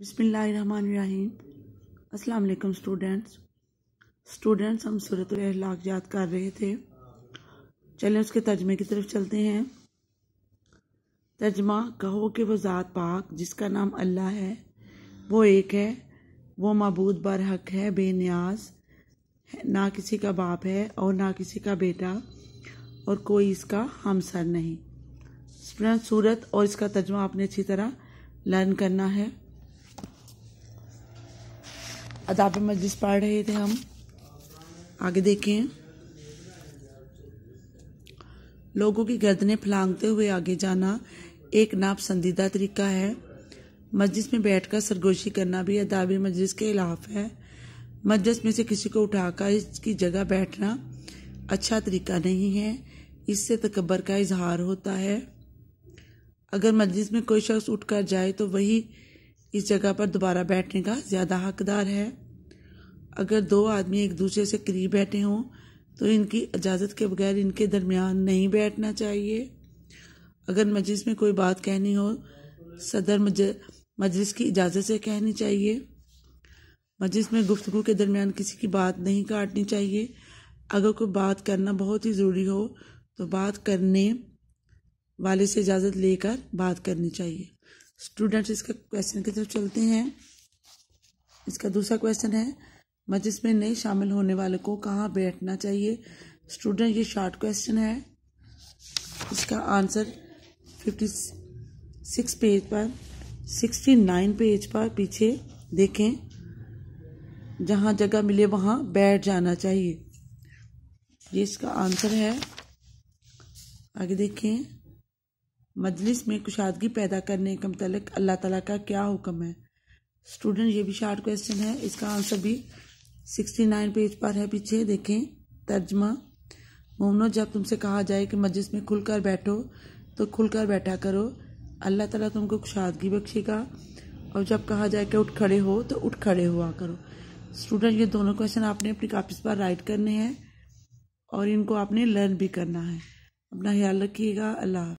बिसमीम् अल्लाम students students हम सूरत अहलाक याद कर रहे थे चलें उसके तर्जमे की तरफ चलते हैं तर्जमा कहो कि वो ज़ात पाक जिसका नाम अल्लाह है वो एक है वो मबूद बर हक है बेनियाज ना किसी का बाप है और ना किसी का बेटा और कोई इसका हमसर नहीं स्टूडेंट सूरत और इसका तर्जमा आपने अच्छी तरह लर्न करना है अदाब मजलिस पढ़ रहे थे हम आगे देखें लोगों की गर्दनें फलांगते हुए आगे जाना एक नाप संदीदा तरीका है मस्जिद में बैठकर सरगोशी करना भी अदाब मजलिस के खिलाफ है मस्जिद में से किसी को उठाकर इसकी जगह बैठना अच्छा तरीका नहीं है इससे तकबर का इजहार होता है अगर मस्जिद में कोई शख्स उठकर जाए तो वही इस जगह पर दोबारा बैठने का ज़्यादा हकदार है अगर दो आदमी एक दूसरे से करीब बैठे हों तो इनकी इजाज़त के बगैर इनके दरमियान नहीं बैठना चाहिए अगर मजलिस में कोई बात कहनी हो सदर मजलिस की इजाज़त से कहनी चाहिए मजलिस में गुफ्तु के दरमियान किसी की बात नहीं काटनी चाहिए अगर कोई बात करना बहुत ही ज़रूरी हो तो बात करने वाले से इजाज़त लेकर बात करनी चाहिए स्टूडेंट्स इसके क्वेश्चन की तरफ चलते हैं इसका दूसरा क्वेश्चन है मजिस में नए शामिल होने वाले को कहाँ बैठना चाहिए स्टूडेंट ये शॉर्ट क्वेश्चन है इसका आंसर फिफ्टी सिक्स पेज पर सिक्सटी नाइन पेज पर पीछे देखें जहाँ जगह मिले वहाँ बैठ जाना चाहिए ये इसका आंसर है आगे देखें मजलिस में कुशादगी पैदा करने के मतलब अल्लाह ताला का क्या हुक्म है स्टूडेंट ये भी शार्ट क्वेश्चन है इसका आंसर भी सिक्सटी नाइन पेज पर है पीछे देखें तर्जमा मोमनो जब तुमसे कहा जाए कि मजलिस में खुलकर बैठो तो खुलकर बैठा करो अल्लाह ताला तुमको कुशादगी बख्शेगा और जब कहा जाए कि उठ खड़े हो तो उठ खड़े हुआ करो स्टूडेंट ये दोनों क्वेश्चन आपने अपनी कापिस पर राइट करने हैं और इनको आपने लर्न भी करना है अपना ख्याल रखिएगा अल्लाह